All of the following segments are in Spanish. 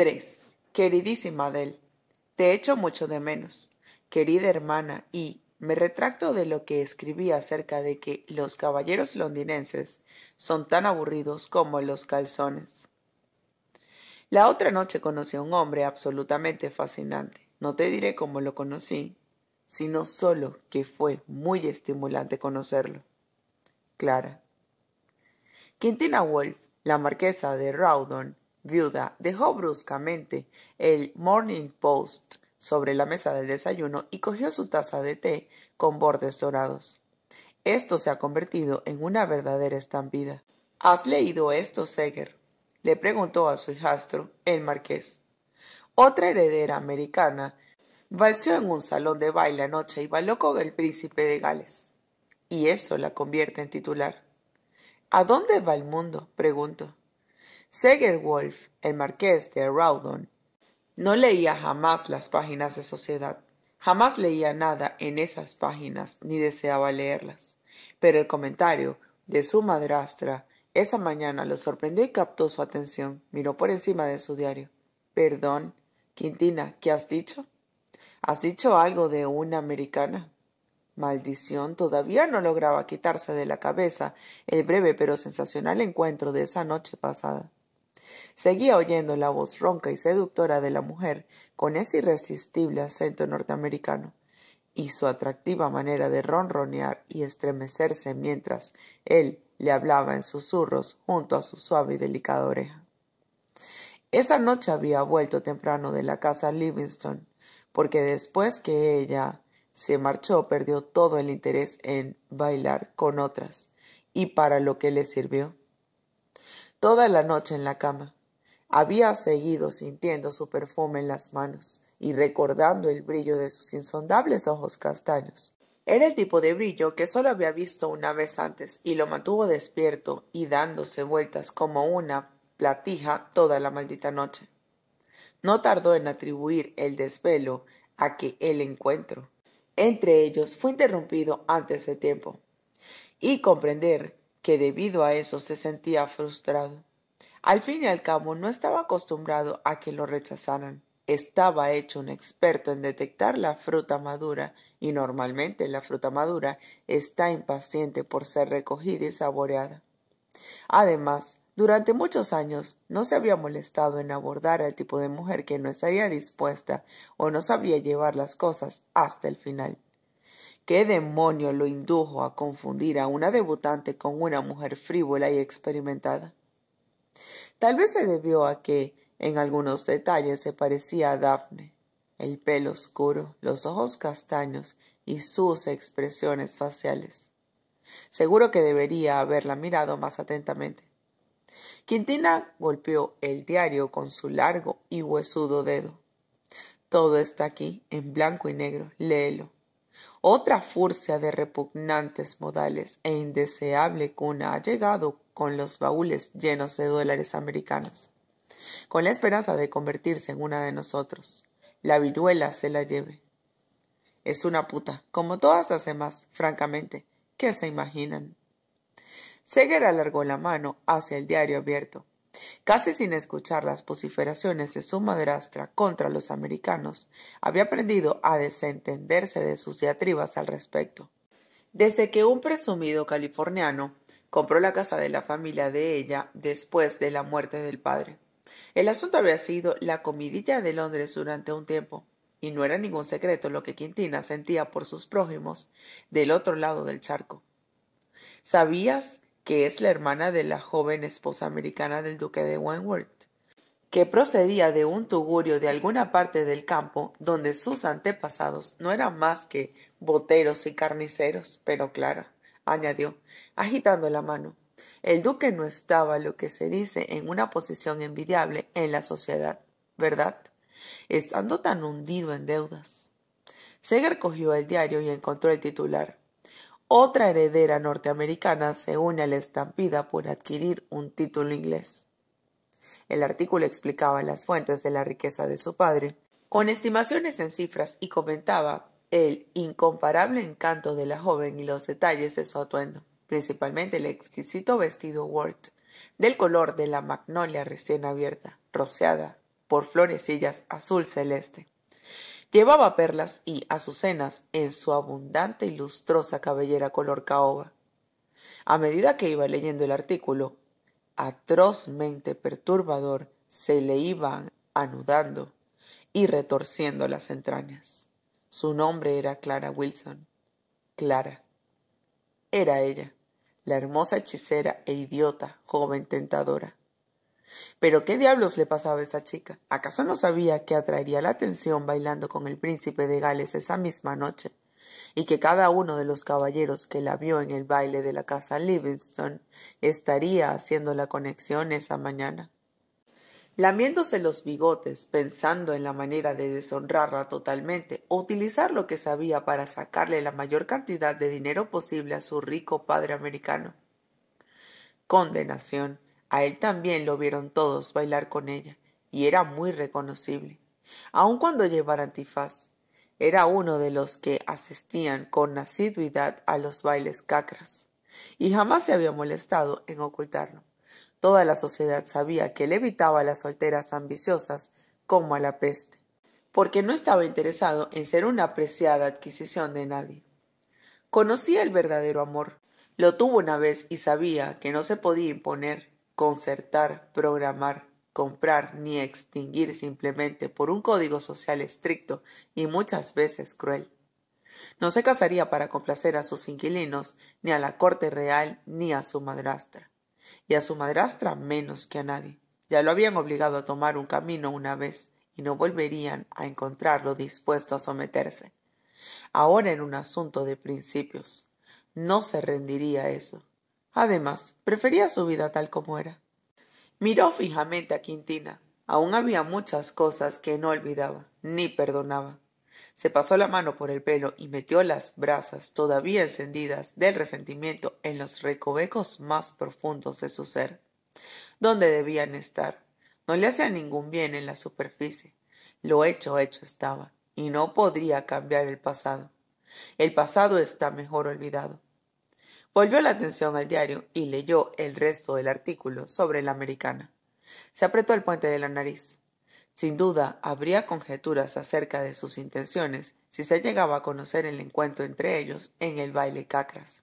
3. Queridísima Adele, te echo mucho de menos, querida hermana, y me retracto de lo que escribí acerca de que los caballeros londinenses son tan aburridos como los calzones. La otra noche conocí a un hombre absolutamente fascinante. No te diré cómo lo conocí, sino solo que fue muy estimulante conocerlo. Clara. Quintina Wolf, la marquesa de Rawdon, viuda dejó bruscamente el Morning Post sobre la mesa del desayuno y cogió su taza de té con bordes dorados. Esto se ha convertido en una verdadera estampida. ¿Has leído esto, Seger? le preguntó a su hijastro, el marqués. Otra heredera americana valció en un salón de baile anoche y bailó con el príncipe de Gales. Y eso la convierte en titular. ¿A dónde va el mundo? —preguntó. Wolf, el marqués de Rawdon, no leía jamás las páginas de sociedad, jamás leía nada en esas páginas ni deseaba leerlas, pero el comentario de su madrastra esa mañana lo sorprendió y captó su atención. Miró por encima de su diario. Perdón, Quintina, ¿qué has dicho? ¿Has dicho algo de una americana? Maldición, todavía no lograba quitarse de la cabeza el breve pero sensacional encuentro de esa noche pasada. Seguía oyendo la voz ronca y seductora de la mujer con ese irresistible acento norteamericano y su atractiva manera de ronronear y estremecerse mientras él le hablaba en susurros junto a su suave y delicada oreja. Esa noche había vuelto temprano de la casa Livingston, porque después que ella se marchó perdió todo el interés en bailar con otras, y para lo que le sirvió toda la noche en la cama. Había seguido sintiendo su perfume en las manos y recordando el brillo de sus insondables ojos castaños. Era el tipo de brillo que solo había visto una vez antes y lo mantuvo despierto y dándose vueltas como una platija toda la maldita noche. No tardó en atribuir el desvelo a que el encuentro entre ellos fue interrumpido antes de tiempo y comprender que debido a eso se sentía frustrado. Al fin y al cabo no estaba acostumbrado a que lo rechazaran. Estaba hecho un experto en detectar la fruta madura y normalmente la fruta madura está impaciente por ser recogida y saboreada. Además, durante muchos años no se había molestado en abordar al tipo de mujer que no estaría dispuesta o no sabía llevar las cosas hasta el final. ¿Qué demonio lo indujo a confundir a una debutante con una mujer frívola y experimentada? Tal vez se debió a que, en algunos detalles, se parecía a Daphne. El pelo oscuro, los ojos castaños y sus expresiones faciales. Seguro que debería haberla mirado más atentamente. Quintina golpeó el diario con su largo y huesudo dedo. Todo está aquí, en blanco y negro. Léelo. Otra furcia de repugnantes modales e indeseable cuna ha llegado con los baúles llenos de dólares americanos, con la esperanza de convertirse en una de nosotros. La viruela se la lleve. Es una puta, como todas las demás, francamente. ¿Qué se imaginan? Seger alargó la mano hacia el diario abierto. Casi sin escuchar las vociferaciones de su madrastra contra los americanos, había aprendido a desentenderse de sus diatribas al respecto. Desde que un presumido californiano compró la casa de la familia de ella después de la muerte del padre. El asunto había sido la comidilla de Londres durante un tiempo, y no era ningún secreto lo que Quintina sentía por sus prójimos del otro lado del charco. ¿Sabías que es la hermana de la joven esposa americana del duque de Wentworth, que procedía de un tugurio de alguna parte del campo donde sus antepasados no eran más que boteros y carniceros, pero Clara, añadió, agitando la mano, el duque no estaba lo que se dice en una posición envidiable en la sociedad, ¿verdad? Estando tan hundido en deudas. Seger cogió el diario y encontró el titular otra heredera norteamericana se une a la estampida por adquirir un título inglés. El artículo explicaba las fuentes de la riqueza de su padre, con estimaciones en cifras y comentaba el incomparable encanto de la joven y los detalles de su atuendo, principalmente el exquisito vestido Ward, del color de la magnolia recién abierta, rociada por florecillas azul celeste. Llevaba perlas y azucenas en su abundante y lustrosa cabellera color caoba. A medida que iba leyendo el artículo, atrozmente perturbador, se le iban anudando y retorciendo las entrañas. Su nombre era Clara Wilson. Clara. Era ella, la hermosa hechicera e idiota joven tentadora. Pero ¿qué diablos le pasaba a esa chica? ¿Acaso no sabía que atraería la atención bailando con el príncipe de Gales esa misma noche? y que cada uno de los caballeros que la vio en el baile de la casa Livingston estaría haciendo la conexión esa mañana. Lamiéndose los bigotes, pensando en la manera de deshonrarla totalmente o utilizar lo que sabía para sacarle la mayor cantidad de dinero posible a su rico padre americano. Condenación. A él también lo vieron todos bailar con ella, y era muy reconocible, aun cuando llevara antifaz. Era uno de los que asistían con asiduidad a los bailes cacras, y jamás se había molestado en ocultarlo. Toda la sociedad sabía que él evitaba a las solteras ambiciosas como a la peste, porque no estaba interesado en ser una apreciada adquisición de nadie. Conocía el verdadero amor, lo tuvo una vez y sabía que no se podía imponer, concertar, programar, comprar ni extinguir simplemente por un código social estricto y muchas veces cruel. No se casaría para complacer a sus inquilinos, ni a la corte real, ni a su madrastra. Y a su madrastra menos que a nadie. Ya lo habían obligado a tomar un camino una vez, y no volverían a encontrarlo dispuesto a someterse. Ahora en un asunto de principios. No se rendiría eso. Además, prefería su vida tal como era. Miró fijamente a Quintina. Aún había muchas cosas que no olvidaba, ni perdonaba. Se pasó la mano por el pelo y metió las brasas todavía encendidas del resentimiento en los recovecos más profundos de su ser. ¿Dónde debían estar? No le hacía ningún bien en la superficie. Lo hecho hecho estaba, y no podría cambiar el pasado. El pasado está mejor olvidado. Volvió la atención al diario y leyó el resto del artículo sobre la americana. Se apretó el puente de la nariz. Sin duda, habría conjeturas acerca de sus intenciones si se llegaba a conocer el encuentro entre ellos en el baile Cacras.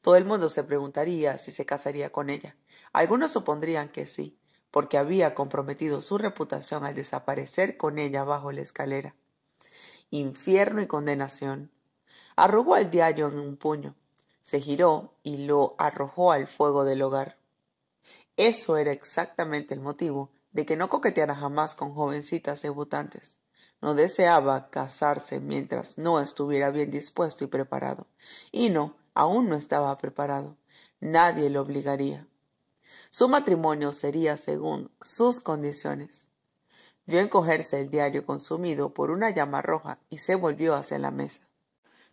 Todo el mundo se preguntaría si se casaría con ella. Algunos supondrían que sí, porque había comprometido su reputación al desaparecer con ella bajo la escalera. Infierno y condenación. Arrugó el diario en un puño se giró y lo arrojó al fuego del hogar. Eso era exactamente el motivo de que no coqueteara jamás con jovencitas debutantes. No deseaba casarse mientras no estuviera bien dispuesto y preparado. Y no, aún no estaba preparado. Nadie lo obligaría. Su matrimonio sería según sus condiciones. Vio encogerse el diario consumido por una llama roja y se volvió hacia la mesa.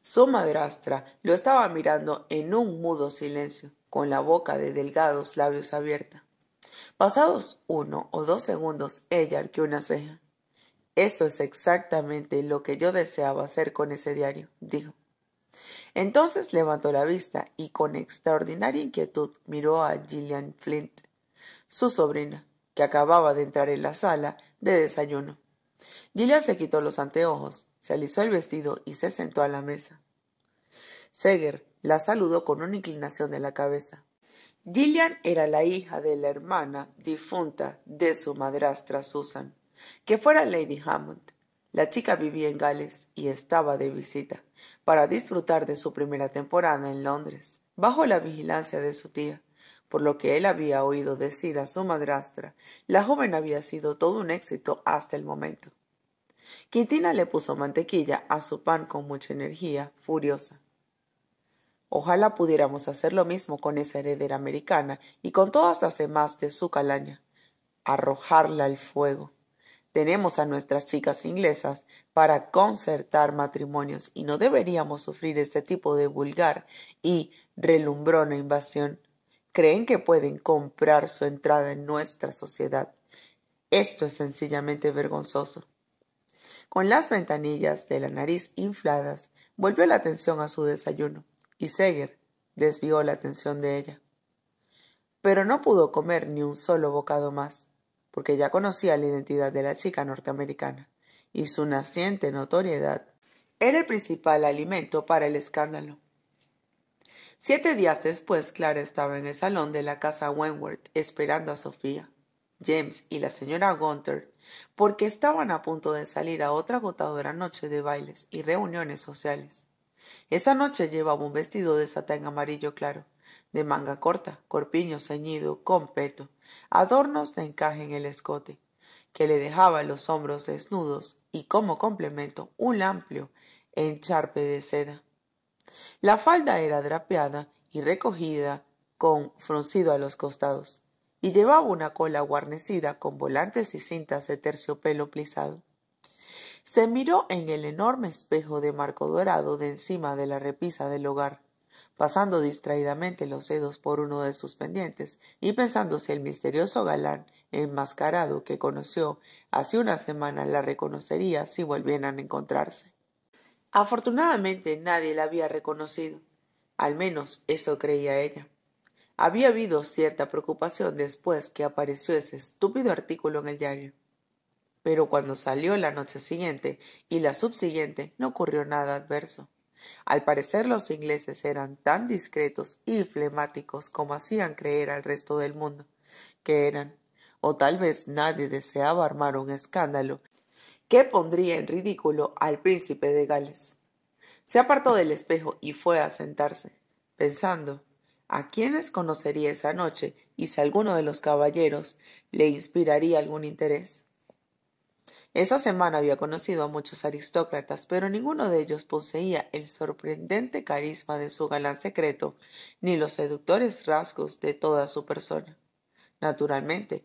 Su madrastra lo estaba mirando en un mudo silencio, con la boca de delgados labios abierta. Pasados uno o dos segundos, ella arqueó una ceja. Eso es exactamente lo que yo deseaba hacer con ese diario, dijo. Entonces levantó la vista y con extraordinaria inquietud miró a Gillian Flint, su sobrina, que acababa de entrar en la sala de desayuno. Gillian se quitó los anteojos, se alisó el vestido y se sentó a la mesa. Seger la saludó con una inclinación de la cabeza. Gillian era la hija de la hermana difunta de su madrastra Susan, que fuera Lady Hammond. La chica vivía en Gales y estaba de visita para disfrutar de su primera temporada en Londres, bajo la vigilancia de su tía. Por lo que él había oído decir a su madrastra, la joven había sido todo un éxito hasta el momento. Quintina le puso mantequilla a su pan con mucha energía, furiosa. Ojalá pudiéramos hacer lo mismo con esa heredera americana y con todas las demás de su calaña. Arrojarla al fuego. Tenemos a nuestras chicas inglesas para concertar matrimonios y no deberíamos sufrir este tipo de vulgar y relumbrona invasión creen que pueden comprar su entrada en nuestra sociedad. Esto es sencillamente vergonzoso. Con las ventanillas de la nariz infladas, volvió la atención a su desayuno, y Seger desvió la atención de ella. Pero no pudo comer ni un solo bocado más, porque ya conocía la identidad de la chica norteamericana, y su naciente notoriedad era el principal alimento para el escándalo. Siete días después, Clara estaba en el salón de la casa Wentworth esperando a Sofía, James y la señora Gunther, porque estaban a punto de salir a otra agotadora noche de bailes y reuniones sociales. Esa noche llevaba un vestido de satén amarillo claro, de manga corta, corpiño ceñido, con peto, adornos de encaje en el escote, que le dejaba los hombros desnudos y como complemento un amplio encharpe de seda. La falda era drapeada y recogida con fruncido a los costados, y llevaba una cola guarnecida con volantes y cintas de terciopelo plisado. Se miró en el enorme espejo de marco dorado de encima de la repisa del hogar, pasando distraídamente los dedos por uno de sus pendientes y pensando si el misterioso galán enmascarado que conoció hace una semana la reconocería si volvieran a encontrarse. Afortunadamente nadie la había reconocido. Al menos eso creía ella. Había habido cierta preocupación después que apareció ese estúpido artículo en el diario. Pero cuando salió la noche siguiente y la subsiguiente no ocurrió nada adverso. Al parecer los ingleses eran tan discretos y flemáticos como hacían creer al resto del mundo, que eran, o tal vez nadie deseaba armar un escándalo qué pondría en ridículo al príncipe de Gales. Se apartó del espejo y fue a sentarse, pensando a quiénes conocería esa noche y si alguno de los caballeros le inspiraría algún interés. Esa semana había conocido a muchos aristócratas, pero ninguno de ellos poseía el sorprendente carisma de su galán secreto, ni los seductores rasgos de toda su persona. Naturalmente,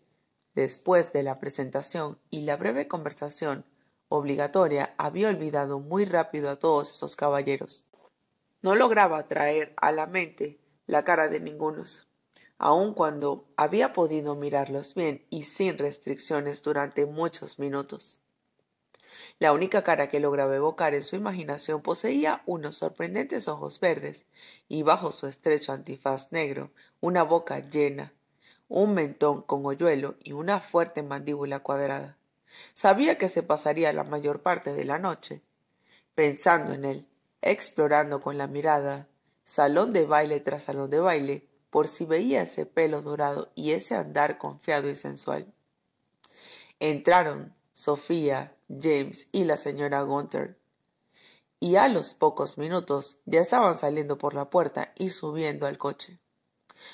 Después de la presentación y la breve conversación obligatoria, había olvidado muy rápido a todos esos caballeros. No lograba traer a la mente la cara de ningunos, aun cuando había podido mirarlos bien y sin restricciones durante muchos minutos. La única cara que lograba evocar en su imaginación poseía unos sorprendentes ojos verdes y bajo su estrecho antifaz negro una boca llena un mentón con hoyuelo y una fuerte mandíbula cuadrada. Sabía que se pasaría la mayor parte de la noche pensando en él, explorando con la mirada, salón de baile tras salón de baile, por si veía ese pelo dorado y ese andar confiado y sensual. Entraron Sofía, James y la señora Gunther. Y a los pocos minutos ya estaban saliendo por la puerta y subiendo al coche.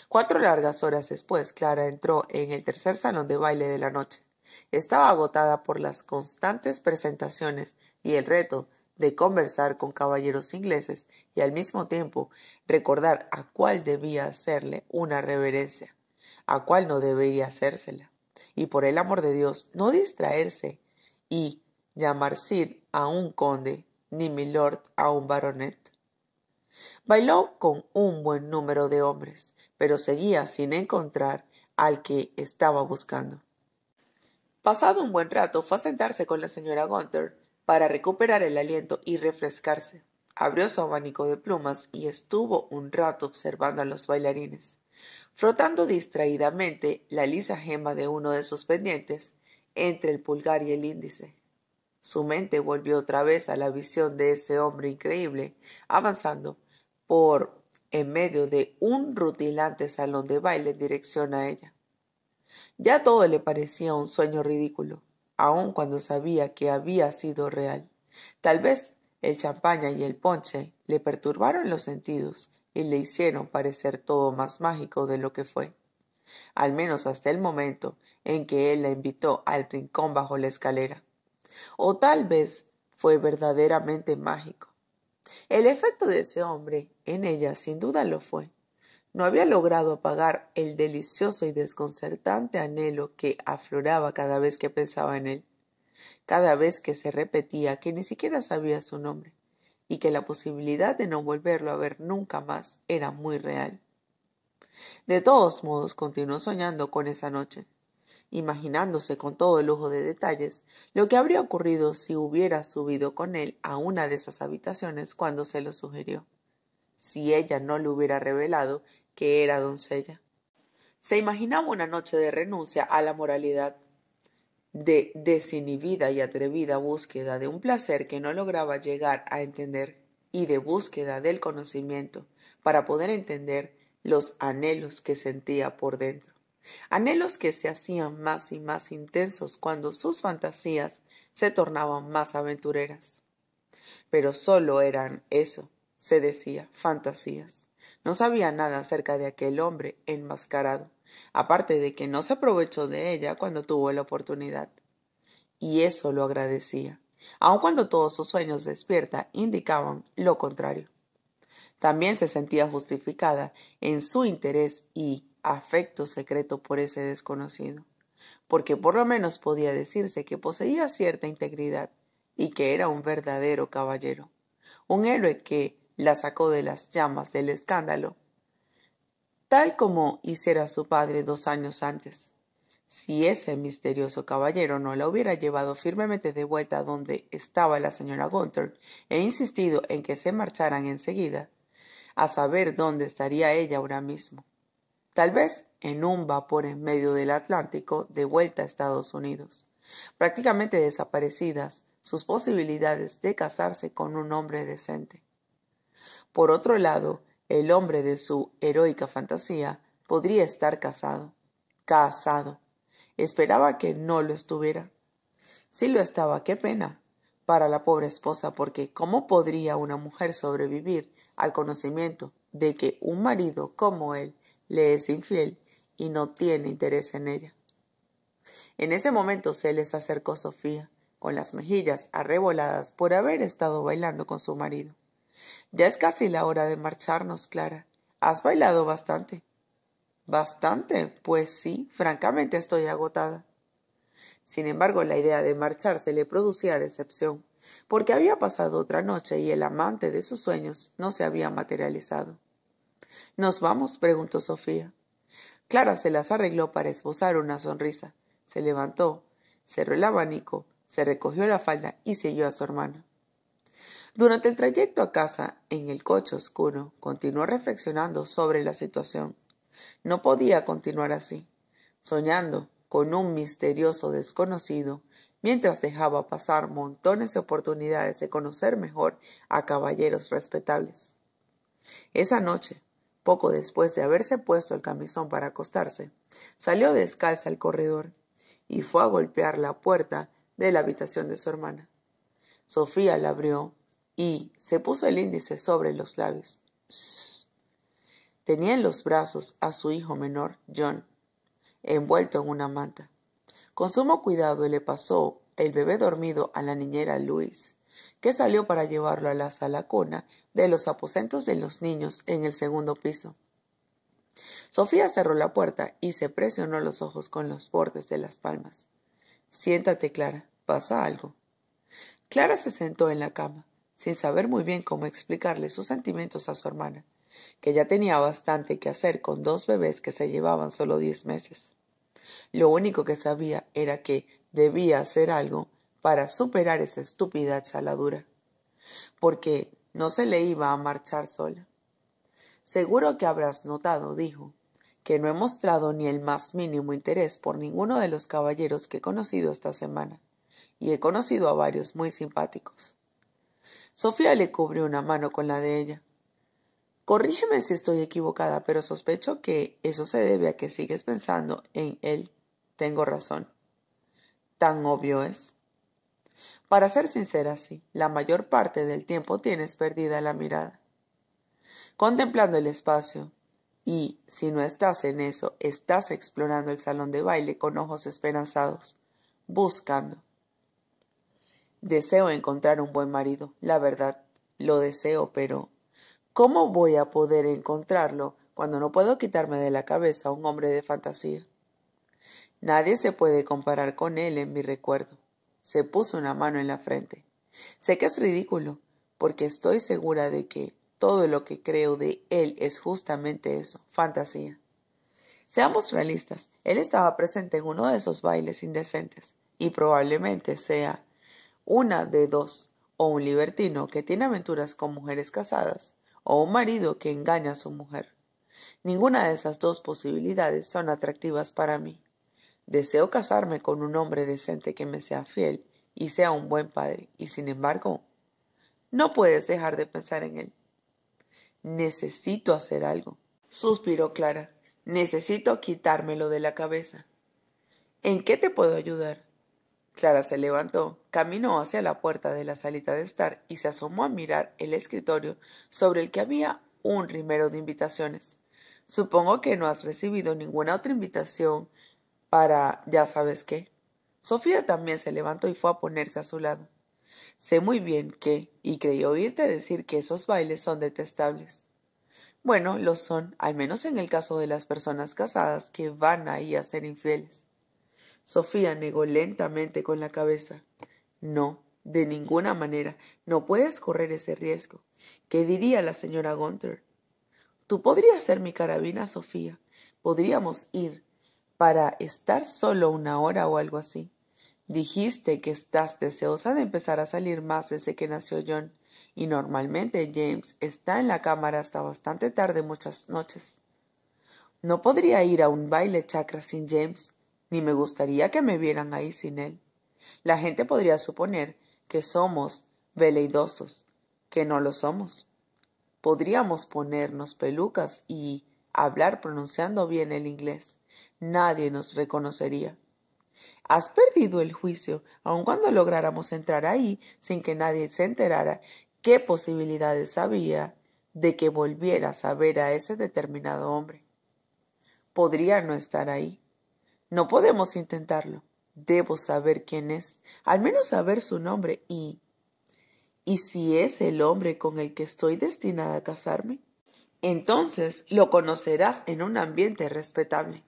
Cuatro largas horas después, Clara entró en el tercer salón de baile de la noche. Estaba agotada por las constantes presentaciones y el reto de conversar con caballeros ingleses y al mismo tiempo recordar a cuál debía hacerle una reverencia, a cuál no debería hacérsela. Y por el amor de Dios, no distraerse y llamar Sir a un conde, ni milord a un baronet. Bailó con un buen número de hombres, pero seguía sin encontrar al que estaba buscando. Pasado un buen rato, fue a sentarse con la señora Gunther para recuperar el aliento y refrescarse. Abrió su abanico de plumas y estuvo un rato observando a los bailarines. Frotando distraídamente la lisa gema de uno de sus pendientes entre el pulgar y el índice. Su mente volvió otra vez a la visión de ese hombre increíble, avanzando por en medio de un rutilante salón de baile en dirección a ella. Ya todo le parecía un sueño ridículo, aun cuando sabía que había sido real. Tal vez el champaña y el ponche le perturbaron los sentidos y le hicieron parecer todo más mágico de lo que fue. Al menos hasta el momento en que él la invitó al rincón bajo la escalera. O tal vez fue verdaderamente mágico, el efecto de ese hombre en ella sin duda lo fue. No había logrado apagar el delicioso y desconcertante anhelo que afloraba cada vez que pensaba en él, cada vez que se repetía que ni siquiera sabía su nombre, y que la posibilidad de no volverlo a ver nunca más era muy real. De todos modos, continuó soñando con esa noche, imaginándose con todo el lujo de detalles lo que habría ocurrido si hubiera subido con él a una de esas habitaciones cuando se lo sugirió, si ella no le hubiera revelado que era doncella. Se imaginaba una noche de renuncia a la moralidad, de desinhibida y atrevida búsqueda de un placer que no lograba llegar a entender y de búsqueda del conocimiento para poder entender los anhelos que sentía por dentro anhelos que se hacían más y más intensos cuando sus fantasías se tornaban más aventureras. Pero solo eran eso, se decía, fantasías. No sabía nada acerca de aquel hombre enmascarado, aparte de que no se aprovechó de ella cuando tuvo la oportunidad. Y eso lo agradecía, aun cuando todos sus sueños despierta indicaban lo contrario. También se sentía justificada en su interés y, afecto secreto por ese desconocido, porque por lo menos podía decirse que poseía cierta integridad y que era un verdadero caballero, un héroe que la sacó de las llamas del escándalo, tal como hiciera su padre dos años antes, si ese misterioso caballero no la hubiera llevado firmemente de vuelta donde estaba la señora Gunther e insistido en que se marcharan enseguida, a saber dónde estaría ella ahora mismo tal vez en un vapor en medio del Atlántico de vuelta a Estados Unidos. Prácticamente desaparecidas sus posibilidades de casarse con un hombre decente. Por otro lado, el hombre de su heroica fantasía podría estar casado. Casado. Esperaba que no lo estuviera. Si lo estaba, qué pena para la pobre esposa, porque ¿cómo podría una mujer sobrevivir al conocimiento de que un marido como él le es infiel y no tiene interés en ella. En ese momento se les acercó Sofía, con las mejillas arreboladas por haber estado bailando con su marido. Ya es casi la hora de marcharnos, Clara. Has bailado bastante. Bastante, pues sí, francamente estoy agotada. Sin embargo, la idea de marcharse le producía decepción, porque había pasado otra noche y el amante de sus sueños no se había materializado. ¿Nos vamos? preguntó Sofía. Clara se las arregló para esbozar una sonrisa. Se levantó, cerró el abanico, se recogió la falda y siguió a su hermana. Durante el trayecto a casa, en el coche oscuro, continuó reflexionando sobre la situación. No podía continuar así, soñando con un misterioso desconocido, mientras dejaba pasar montones de oportunidades de conocer mejor a caballeros respetables. Esa noche, poco después de haberse puesto el camisón para acostarse, salió descalza al corredor y fue a golpear la puerta de la habitación de su hermana. Sofía la abrió y se puso el índice sobre los labios. Tenía en los brazos a su hijo menor, John, envuelto en una manta. Con sumo cuidado le pasó el bebé dormido a la niñera Luis, que salió para llevarlo a la sala cuna de los aposentos de los niños en el segundo piso. Sofía cerró la puerta y se presionó los ojos con los bordes de las palmas. Siéntate, Clara, pasa algo. Clara se sentó en la cama, sin saber muy bien cómo explicarle sus sentimientos a su hermana, que ya tenía bastante que hacer con dos bebés que se llevaban solo diez meses. Lo único que sabía era que debía hacer algo para superar esa estúpida chaladura, porque no se le iba a marchar sola. Seguro que habrás notado, dijo, que no he mostrado ni el más mínimo interés por ninguno de los caballeros que he conocido esta semana, y he conocido a varios muy simpáticos. Sofía le cubrió una mano con la de ella. Corrígeme si estoy equivocada, pero sospecho que eso se debe a que sigues pensando en él. Tengo razón. Tan obvio es. Para ser sincera, sí, la mayor parte del tiempo tienes perdida la mirada. Contemplando el espacio, y, si no estás en eso, estás explorando el salón de baile con ojos esperanzados, buscando. Deseo encontrar un buen marido, la verdad, lo deseo, pero ¿cómo voy a poder encontrarlo cuando no puedo quitarme de la cabeza a un hombre de fantasía? Nadie se puede comparar con él en mi recuerdo. Se puso una mano en la frente. Sé que es ridículo, porque estoy segura de que todo lo que creo de él es justamente eso, fantasía. Seamos realistas, él estaba presente en uno de esos bailes indecentes, y probablemente sea una de dos, o un libertino que tiene aventuras con mujeres casadas, o un marido que engaña a su mujer. Ninguna de esas dos posibilidades son atractivas para mí. Deseo casarme con un hombre decente que me sea fiel y sea un buen padre, y sin embargo, no puedes dejar de pensar en él. Necesito hacer algo, suspiró Clara. Necesito quitármelo de la cabeza. ¿En qué te puedo ayudar? Clara se levantó, caminó hacia la puerta de la salita de estar y se asomó a mirar el escritorio sobre el que había un rimero de invitaciones. Supongo que no has recibido ninguna otra invitación para ya sabes qué. Sofía también se levantó y fue a ponerse a su lado. Sé muy bien que, y creí oírte decir que esos bailes son detestables. Bueno, lo son, al menos en el caso de las personas casadas que van ahí a ser infieles. Sofía negó lentamente con la cabeza. No, de ninguna manera, no puedes correr ese riesgo. ¿Qué diría la señora Gunther? Tú podrías ser mi carabina, Sofía. Podríamos ir, para estar solo una hora o algo así. Dijiste que estás deseosa de empezar a salir más desde que nació John, y normalmente James está en la cámara hasta bastante tarde muchas noches. No podría ir a un baile chakra sin James, ni me gustaría que me vieran ahí sin él. La gente podría suponer que somos veleidosos, que no lo somos. Podríamos ponernos pelucas y hablar pronunciando bien el inglés nadie nos reconocería. Has perdido el juicio, aun cuando lográramos entrar ahí sin que nadie se enterara qué posibilidades había de que volvieras a ver a ese determinado hombre. Podría no estar ahí. No podemos intentarlo. Debo saber quién es, al menos saber su nombre y... ¿Y si es el hombre con el que estoy destinada a casarme? Entonces lo conocerás en un ambiente respetable.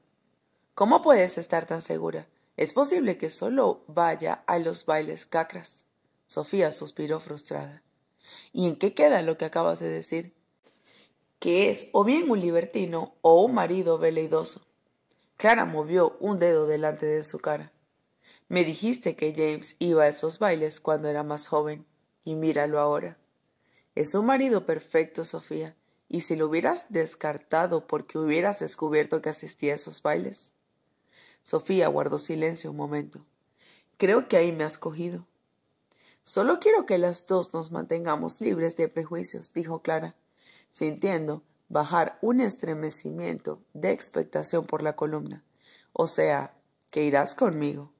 ¿Cómo puedes estar tan segura? Es posible que solo vaya a los bailes cacras. Sofía suspiró frustrada. ¿Y en qué queda lo que acabas de decir? Que es o bien un libertino o un marido veleidoso. Clara movió un dedo delante de su cara. Me dijiste que James iba a esos bailes cuando era más joven, y míralo ahora. Es un marido perfecto, Sofía, y si lo hubieras descartado porque hubieras descubierto que asistía a esos bailes, Sofía guardó silencio un momento. Creo que ahí me has cogido. Solo quiero que las dos nos mantengamos libres de prejuicios, dijo Clara, sintiendo bajar un estremecimiento de expectación por la columna. O sea, que irás conmigo.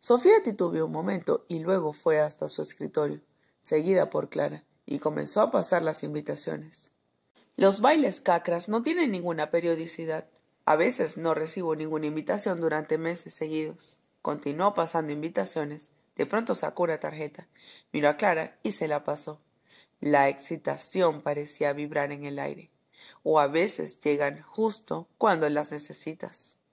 Sofía titubeó un momento y luego fue hasta su escritorio, seguida por Clara, y comenzó a pasar las invitaciones. Los bailes cacras no tienen ninguna periodicidad, a veces no recibo ninguna invitación durante meses seguidos. Continuó pasando invitaciones. De pronto sacó una tarjeta, miró a Clara y se la pasó. La excitación parecía vibrar en el aire. O a veces llegan justo cuando las necesitas.